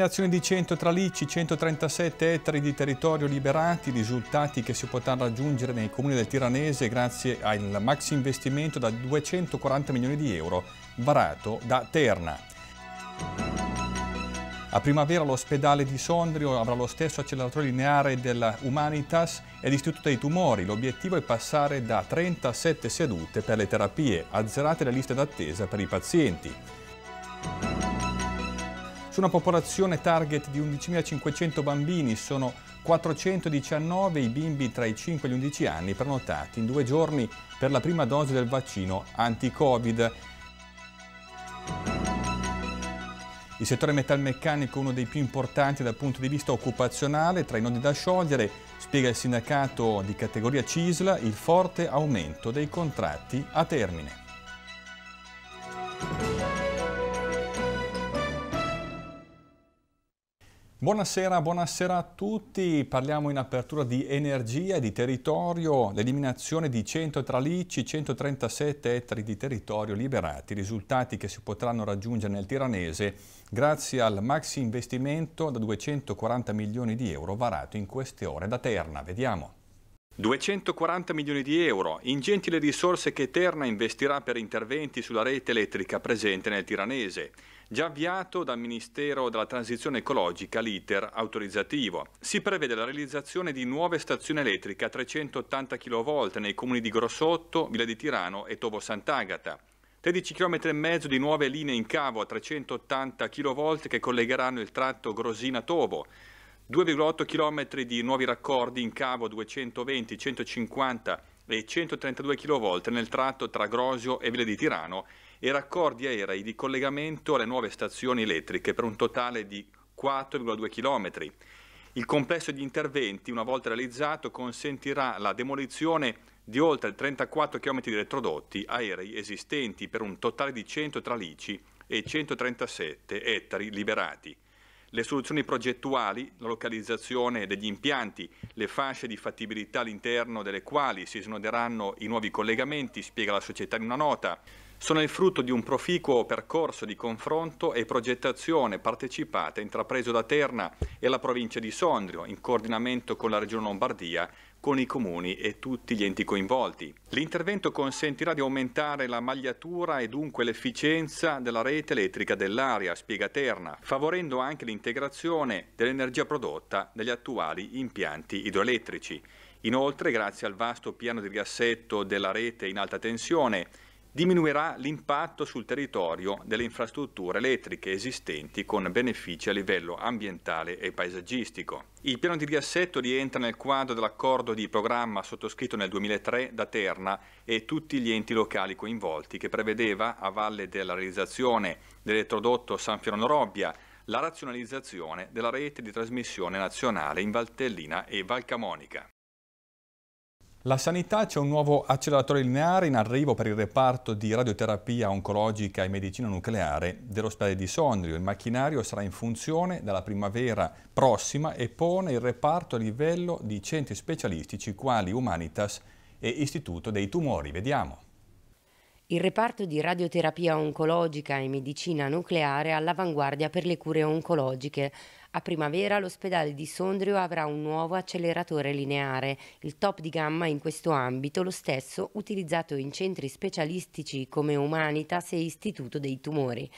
Eliminazione di 100 tralicci, 137 ettari di territorio liberati, risultati che si potranno raggiungere nei comuni del Tiranese grazie al maxi investimento da 240 milioni di euro varato da Terna. A primavera l'ospedale di Sondrio avrà lo stesso acceleratore lineare della Humanitas e l'Istituto dei Tumori. L'obiettivo è passare da 37 sedute per le terapie, azzerate le liste d'attesa per i pazienti una popolazione target di 11.500 bambini sono 419 i bimbi tra i 5 e gli 11 anni prenotati in due giorni per la prima dose del vaccino anti-Covid. Il settore metalmeccanico è uno dei più importanti dal punto di vista occupazionale, tra i nodi da sciogliere, spiega il sindacato di categoria CISLA il forte aumento dei contratti a termine. Buonasera, buonasera, a tutti. Parliamo in apertura di energia e di territorio. L'eliminazione di 100 tralicci, 137 ettari di territorio liberati. Risultati che si potranno raggiungere nel Tiranese grazie al maxi investimento da 240 milioni di euro varato in queste ore da Terna. Vediamo. 240 milioni di euro, ingenti le risorse che Eterna investirà per interventi sulla rete elettrica presente nel Tiranese. Già avviato dal Ministero della Transizione Ecologica l'iter autorizzativo. Si prevede la realizzazione di nuove stazioni elettriche a 380 kV nei comuni di Grossotto, Villa di Tirano e Tovo Sant'Agata. 13 km e mezzo di nuove linee in cavo a 380 kV che collegheranno il tratto Grosina-Tovo 2,8 km di nuovi raccordi in cavo 220, 150 e 132 kV nel tratto tra Grosio e Ville di Tirano e raccordi aerei di collegamento alle nuove stazioni elettriche per un totale di 4,2 km. Il complesso di interventi, una volta realizzato, consentirà la demolizione di oltre 34 km di elettrodotti aerei esistenti per un totale di 100 tralici e 137 ettari liberati. Le soluzioni progettuali, la localizzazione degli impianti, le fasce di fattibilità all'interno delle quali si snoderanno i nuovi collegamenti, spiega la società in una nota sono il frutto di un proficuo percorso di confronto e progettazione partecipata intrapreso da Terna e la provincia di Sondrio in coordinamento con la Regione Lombardia con i comuni e tutti gli enti coinvolti. L'intervento consentirà di aumentare la magliatura e dunque l'efficienza della rete elettrica dell'area, spiega Terna, favorendo anche l'integrazione dell'energia prodotta dagli attuali impianti idroelettrici. Inoltre, grazie al vasto piano di riassetto della rete in alta tensione, diminuirà l'impatto sul territorio delle infrastrutture elettriche esistenti con benefici a livello ambientale e paesaggistico. Il piano di riassetto rientra nel quadro dell'accordo di programma sottoscritto nel 2003 da Terna e tutti gli enti locali coinvolti che prevedeva, a valle della realizzazione dell'elettrodotto San Fiorano Robbia, la razionalizzazione della rete di trasmissione nazionale in Valtellina e Valcamonica. La sanità c'è un nuovo acceleratore lineare in arrivo per il reparto di radioterapia oncologica e medicina nucleare dell'ospedale di Sondrio. Il macchinario sarà in funzione dalla primavera prossima e pone il reparto a livello di centri specialistici quali Humanitas e Istituto dei Tumori. Vediamo. Il reparto di radioterapia oncologica e medicina nucleare è all'avanguardia per le cure oncologiche. A primavera l'ospedale di Sondrio avrà un nuovo acceleratore lineare, il top di gamma in questo ambito, lo stesso utilizzato in centri specialistici come Humanitas e Istituto dei Tumori.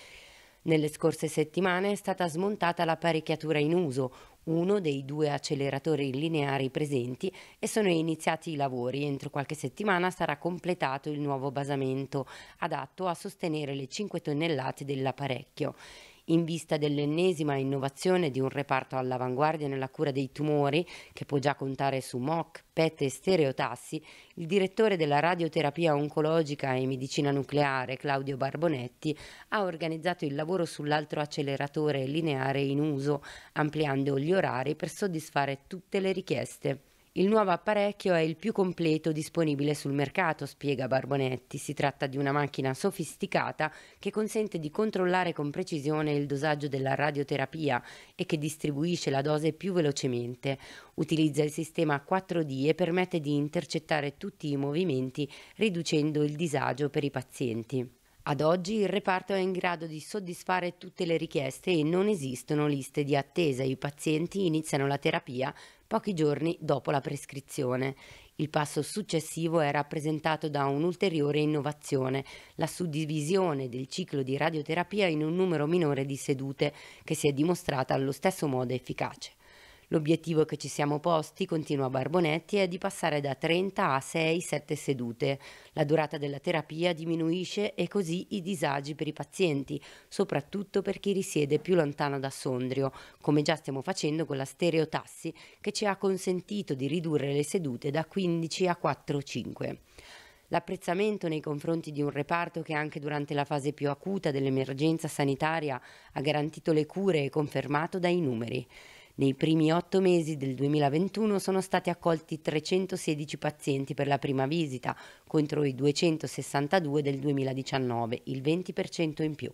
Nelle scorse settimane è stata smontata l'apparecchiatura in uso, uno dei due acceleratori lineari presenti, e sono iniziati i lavori. Entro qualche settimana sarà completato il nuovo basamento, adatto a sostenere le 5 tonnellate dell'apparecchio in vista dell'ennesima innovazione di un reparto all'avanguardia nella cura dei tumori, che può già contare su MOC, PET e stereotassi, il direttore della radioterapia oncologica e medicina nucleare, Claudio Barbonetti, ha organizzato il lavoro sull'altro acceleratore lineare in uso, ampliando gli orari per soddisfare tutte le richieste. Il nuovo apparecchio è il più completo disponibile sul mercato, spiega Barbonetti. Si tratta di una macchina sofisticata che consente di controllare con precisione il dosaggio della radioterapia e che distribuisce la dose più velocemente. Utilizza il sistema 4D e permette di intercettare tutti i movimenti, riducendo il disagio per i pazienti. Ad oggi il reparto è in grado di soddisfare tutte le richieste e non esistono liste di attesa. I pazienti iniziano la terapia pochi giorni dopo la prescrizione. Il passo successivo è rappresentato da un'ulteriore innovazione, la suddivisione del ciclo di radioterapia in un numero minore di sedute, che si è dimostrata allo stesso modo efficace. L'obiettivo che ci siamo posti, continua Barbonetti, è di passare da 30 a 6-7 sedute. La durata della terapia diminuisce e così i disagi per i pazienti, soprattutto per chi risiede più lontano da Sondrio, come già stiamo facendo con la stereotassi che ci ha consentito di ridurre le sedute da 15 a 4-5. L'apprezzamento nei confronti di un reparto che anche durante la fase più acuta dell'emergenza sanitaria ha garantito le cure è confermato dai numeri. Nei primi otto mesi del 2021 sono stati accolti 316 pazienti per la prima visita, contro i 262 del 2019, il 20% in più.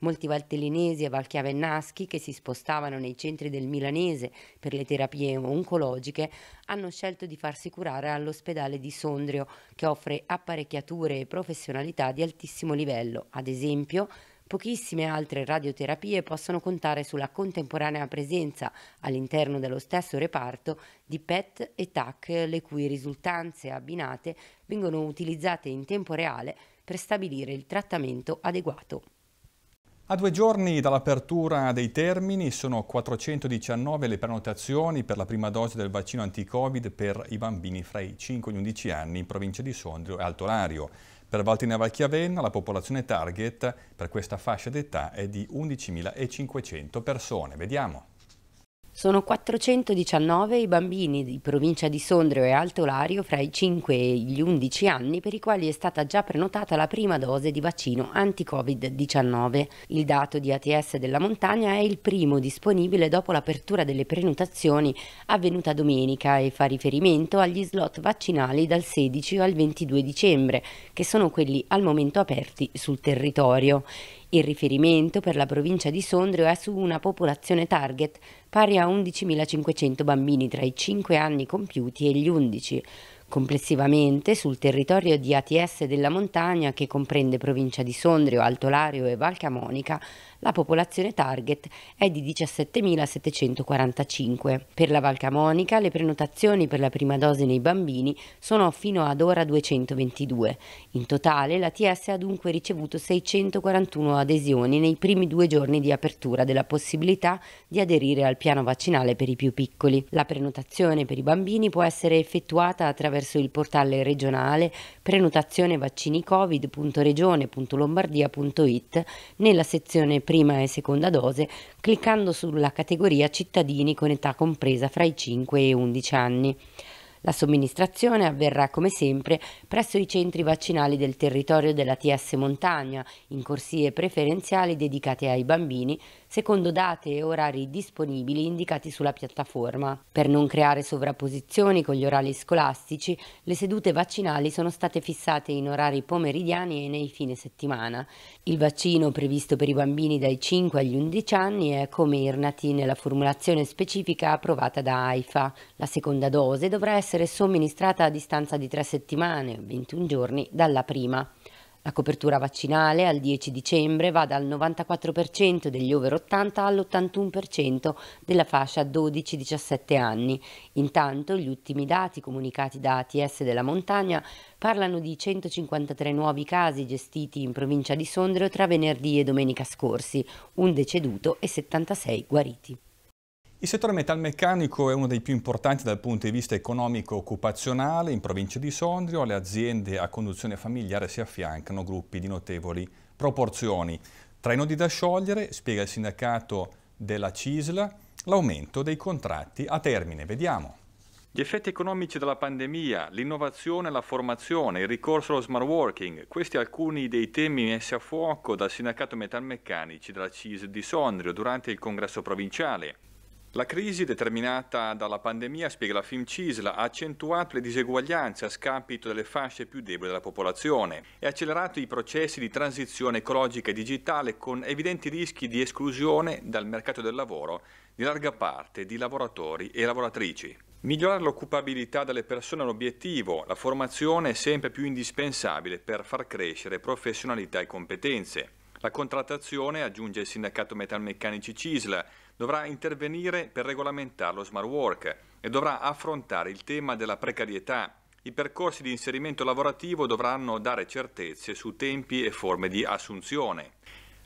Molti valtellinesi e valchiavennaschi che si spostavano nei centri del Milanese per le terapie oncologiche hanno scelto di farsi curare all'ospedale di Sondrio, che offre apparecchiature e professionalità di altissimo livello, ad esempio Pochissime altre radioterapie possono contare sulla contemporanea presenza all'interno dello stesso reparto di PET e TAC, le cui risultanze abbinate vengono utilizzate in tempo reale per stabilire il trattamento adeguato. A due giorni dall'apertura dei termini sono 419 le prenotazioni per la prima dose del vaccino anti-Covid per i bambini fra i 5 e gli 11 anni in provincia di Sondrio e Alto Lario. Per Valchiavenna la popolazione target per questa fascia d'età è di 11.500 persone. Vediamo. Sono 419 i bambini di provincia di Sondrio e Alto Lario fra i 5 e gli 11 anni per i quali è stata già prenotata la prima dose di vaccino anti-Covid-19. Il dato di ATS della montagna è il primo disponibile dopo l'apertura delle prenotazioni avvenuta domenica e fa riferimento agli slot vaccinali dal 16 al 22 dicembre, che sono quelli al momento aperti sul territorio. Il riferimento per la provincia di Sondrio è su una popolazione target pari a 11.500 bambini tra i 5 anni compiuti e gli 11. Complessivamente sul territorio di ATS della montagna, che comprende provincia di Sondrio, Alto Lario e Valcamonica, la popolazione target è di 17.745. Per la Valcamonica le prenotazioni per la prima dose nei bambini sono fino ad ora 222. In totale la TS ha dunque ricevuto 641 adesioni nei primi due giorni di apertura della possibilità di aderire al piano vaccinale per i più piccoli. La prenotazione per i bambini può essere effettuata attraverso il portale regionale prenotazione vaccini covid.regione.lombardia.it nella sezione prima e seconda dose cliccando sulla categoria cittadini con età compresa fra i 5 e 11 anni. La somministrazione avverrà come sempre presso i centri vaccinali del territorio della TS Montagna, in corsie preferenziali dedicate ai bambini, secondo date e orari disponibili indicati sulla piattaforma. Per non creare sovrapposizioni con gli orari scolastici, le sedute vaccinali sono state fissate in orari pomeridiani e nei fine settimana. Il vaccino previsto per i bambini dai 5 agli 11 anni è come Irnati nella formulazione specifica approvata da AIFA. La seconda dose dovrà essere somministrata a distanza di 3 settimane, 21 giorni, dalla prima. La copertura vaccinale al 10 dicembre va dal 94% degli over 80 all'81% della fascia 12-17 anni. Intanto gli ultimi dati comunicati da ATS della Montagna parlano di 153 nuovi casi gestiti in provincia di Sondrio tra venerdì e domenica scorsi, un deceduto e 76 guariti. Il settore metalmeccanico è uno dei più importanti dal punto di vista economico-occupazionale in provincia di Sondrio. Alle aziende a conduzione familiare si affiancano gruppi di notevoli proporzioni. Tra i nodi da sciogliere, spiega il sindacato della CISL, l'aumento dei contratti a termine. Vediamo. Gli effetti economici della pandemia, l'innovazione, la formazione, il ricorso allo smart working, questi alcuni dei temi messi a fuoco dal sindacato metalmeccanici della CIS di Sondrio durante il congresso provinciale. La crisi determinata dalla pandemia, spiega la Cisla, ha accentuato le diseguaglianze a scapito delle fasce più deboli della popolazione e ha accelerato i processi di transizione ecologica e digitale con evidenti rischi di esclusione dal mercato del lavoro di larga parte di lavoratori e lavoratrici. Migliorare l'occupabilità delle persone è un obiettivo, la formazione è sempre più indispensabile per far crescere professionalità e competenze. La contrattazione, aggiunge il sindacato metalmeccanici CISLA, dovrà intervenire per regolamentare lo smart work e dovrà affrontare il tema della precarietà. I percorsi di inserimento lavorativo dovranno dare certezze su tempi e forme di assunzione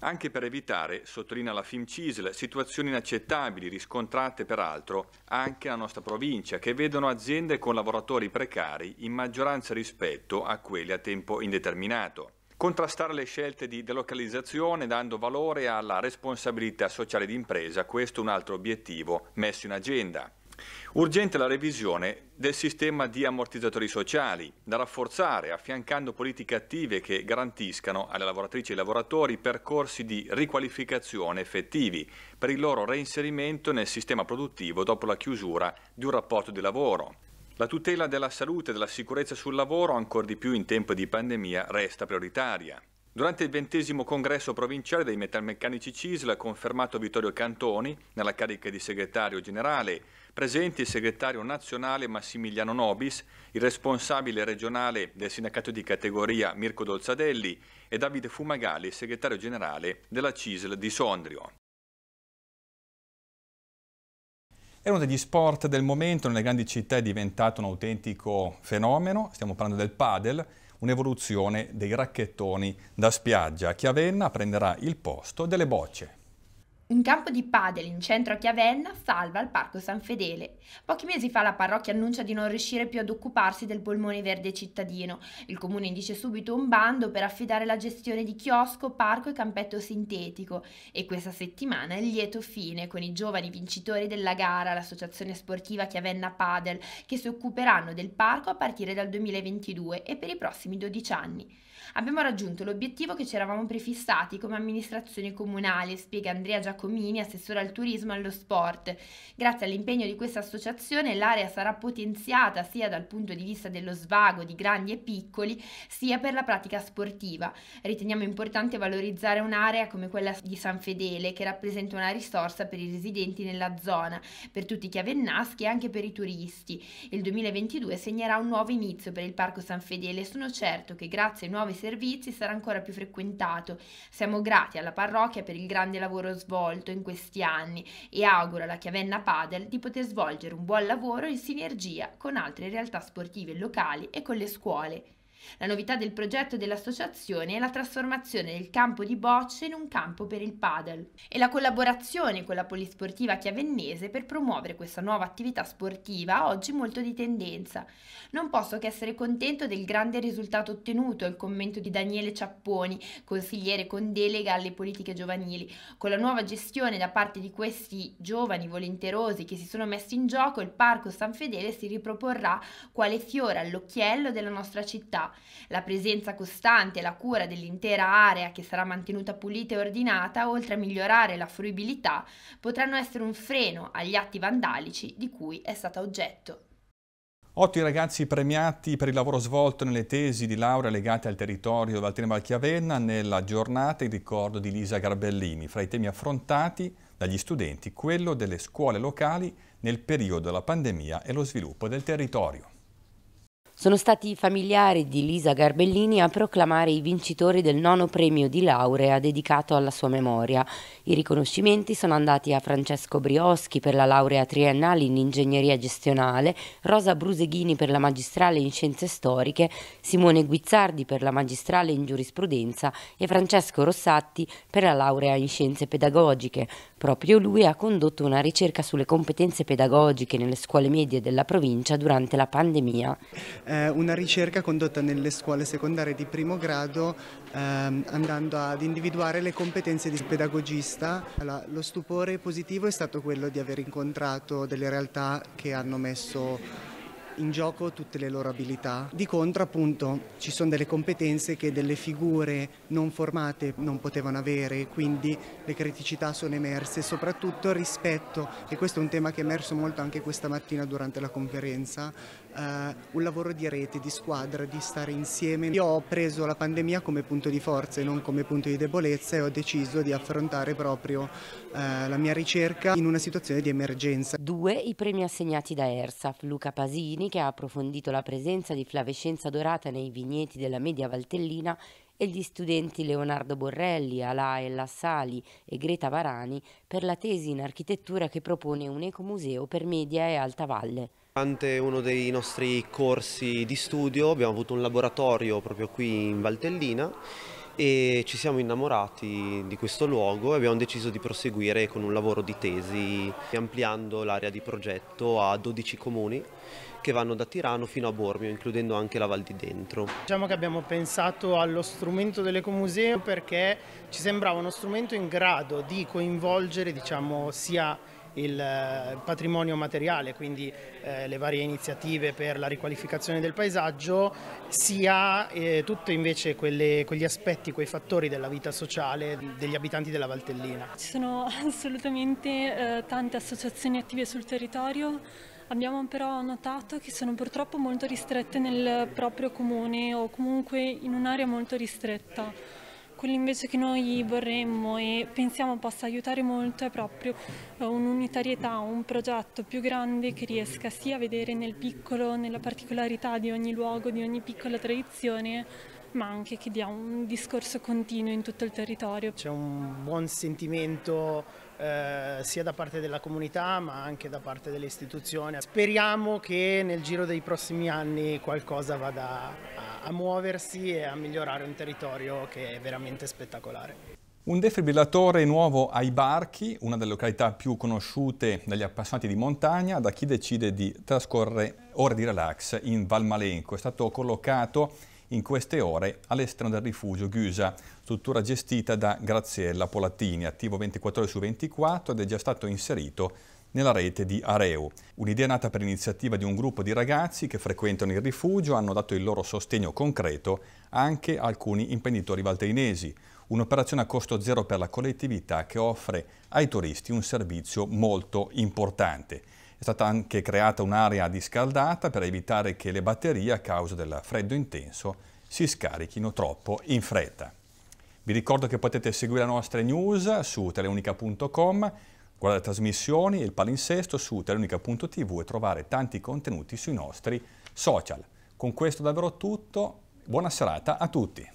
anche per evitare, sottolinea la FIMCISL, situazioni inaccettabili riscontrate peraltro anche nella nostra provincia, che vedono aziende con lavoratori precari in maggioranza rispetto a quelli a tempo indeterminato contrastare le scelte di delocalizzazione dando valore alla responsabilità sociale d'impresa, questo è un altro obiettivo messo in agenda. Urgente la revisione del sistema di ammortizzatori sociali, da rafforzare affiancando politiche attive che garantiscano alle lavoratrici e ai lavoratori percorsi di riqualificazione effettivi per il loro reinserimento nel sistema produttivo dopo la chiusura di un rapporto di lavoro. La tutela della salute e della sicurezza sul lavoro, ancor di più in tempo di pandemia, resta prioritaria. Durante il ventesimo congresso provinciale dei metalmeccanici CISL ha confermato Vittorio Cantoni nella carica di segretario generale, presenti il segretario nazionale Massimiliano Nobis, il responsabile regionale del sindacato di categoria Mirko Dolzadelli e Davide Fumagalli, segretario generale della CISL di Sondrio. È uno degli sport del momento, nelle grandi città è diventato un autentico fenomeno, stiamo parlando del padel, un'evoluzione dei racchettoni da spiaggia. Chiavenna prenderà il posto delle bocce. Un campo di padel in centro a Chiavenna salva il Parco San Fedele. Pochi mesi fa la parrocchia annuncia di non riuscire più ad occuparsi del polmone verde cittadino. Il comune indice subito un bando per affidare la gestione di chiosco, parco e campetto sintetico e questa settimana è lieto fine con i giovani vincitori della gara, l'associazione sportiva Chiavenna Padel, che si occuperanno del parco a partire dal 2022 e per i prossimi 12 anni abbiamo raggiunto l'obiettivo che ci eravamo prefissati come amministrazione comunale, spiega Andrea Giacomini, assessore al turismo e allo sport. Grazie all'impegno di questa associazione l'area sarà potenziata sia dal punto di vista dello svago di grandi e piccoli, sia per la pratica sportiva. Riteniamo importante valorizzare un'area come quella di San Fedele, che rappresenta una risorsa per i residenti nella zona, per tutti i chiavennaschi e anche per i turisti. Il 2022 segnerà un nuovo inizio per il Parco San Fedele e sono certo che grazie ai nuovi servizi sarà ancora più frequentato. Siamo grati alla parrocchia per il grande lavoro svolto in questi anni e auguro alla Chiavenna Padel di poter svolgere un buon lavoro in sinergia con altre realtà sportive locali e con le scuole. La novità del progetto dell'associazione è la trasformazione del campo di bocce in un campo per il padel e la collaborazione con la polisportiva chiavennese per promuovere questa nuova attività sportiva oggi molto di tendenza. Non posso che essere contento del grande risultato ottenuto, il commento di Daniele Ciapponi, consigliere con delega alle politiche giovanili. Con la nuova gestione da parte di questi giovani volenterosi che si sono messi in gioco, il Parco San Fedele si riproporrà quale fiore all'occhiello della nostra città la presenza costante e la cura dell'intera area che sarà mantenuta pulita e ordinata, oltre a migliorare la fruibilità, potranno essere un freno agli atti vandalici di cui è stata oggetto. Otto i ragazzi premiati per il lavoro svolto nelle tesi di laurea legate al territorio Valtine Valchiavenna nella giornata in ricordo di Lisa Garbellini. Fra i temi affrontati dagli studenti, quello delle scuole locali nel periodo della pandemia e lo sviluppo del territorio. Sono stati i familiari di Lisa Garbellini a proclamare i vincitori del nono premio di laurea dedicato alla sua memoria. I riconoscimenti sono andati a Francesco Brioschi per la laurea triennale in ingegneria gestionale, Rosa Bruseghini per la magistrale in scienze storiche, Simone Guizzardi per la magistrale in giurisprudenza e Francesco Rossatti per la laurea in scienze pedagogiche. Proprio lui ha condotto una ricerca sulle competenze pedagogiche nelle scuole medie della provincia durante la pandemia. Eh, una ricerca condotta nelle scuole secondarie di primo grado ehm, andando ad individuare le competenze di pedagogista. Allora, lo stupore positivo è stato quello di aver incontrato delle realtà che hanno messo in gioco tutte le loro abilità. Di contro appunto ci sono delle competenze che delle figure non formate non potevano avere, quindi le criticità sono emerse, soprattutto rispetto, e questo è un tema che è emerso molto anche questa mattina durante la conferenza, eh, un lavoro di rete, di squadra, di stare insieme. Io ho preso la pandemia come punto di forza e non come punto di debolezza e ho deciso di affrontare proprio eh, la mia ricerca in una situazione di emergenza. Due i premi assegnati da ERSAF, Luca Pasini che ha approfondito la presenza di flavescenza dorata nei vigneti della media valtellina e gli studenti Leonardo Borrelli, Alae Lassali e Greta Varani per la tesi in architettura che propone un ecomuseo per media e alta valle. Durante uno dei nostri corsi di studio abbiamo avuto un laboratorio proprio qui in Valtellina e ci siamo innamorati di questo luogo e abbiamo deciso di proseguire con un lavoro di tesi ampliando l'area di progetto a 12 comuni che vanno da Tirano fino a Bormio, includendo anche la Val di Dentro. Diciamo che abbiamo pensato allo strumento dell'ecomuseo perché ci sembrava uno strumento in grado di coinvolgere diciamo, sia il eh, patrimonio materiale, quindi eh, le varie iniziative per la riqualificazione del paesaggio, sia eh, tutti invece quelle, quegli aspetti, quei fattori della vita sociale degli abitanti della Valtellina. Ci sono assolutamente tante associazioni attive sul territorio, Abbiamo però notato che sono purtroppo molto ristrette nel proprio comune o comunque in un'area molto ristretta quello invece che noi vorremmo e pensiamo possa aiutare molto è proprio eh, un'unitarietà, un progetto più grande che riesca sia a vedere nel piccolo, nella particolarità di ogni luogo, di ogni piccola tradizione, ma anche che dia un discorso continuo in tutto il territorio. C'è un buon sentimento eh, sia da parte della comunità ma anche da parte delle istituzioni. Speriamo che nel giro dei prossimi anni qualcosa vada a, a muoversi e a migliorare un territorio che è veramente spettacolare. Un defibrillatore nuovo ai Barchi, una delle località più conosciute dagli appassionati di montagna, da chi decide di trascorrere ore di relax in Valmalenco. È stato collocato in queste ore all'esterno del rifugio Ghusa, struttura gestita da Graziella Polattini, attivo 24 ore su 24 ed è già stato inserito nella rete di Areu. Un'idea nata per iniziativa di un gruppo di ragazzi che frequentano il rifugio hanno dato il loro sostegno concreto anche a alcuni imprenditori valteinesi. Un'operazione a costo zero per la collettività che offre ai turisti un servizio molto importante. È stata anche creata un'area discaldata per evitare che le batterie, a causa del freddo intenso, si scarichino troppo in fretta. Vi ricordo che potete seguire le nostre news su teleunica.com, guardare le trasmissioni e il palinsesto su teleunica.tv e trovare tanti contenuti sui nostri social. Con questo davvero tutto, buona serata a tutti!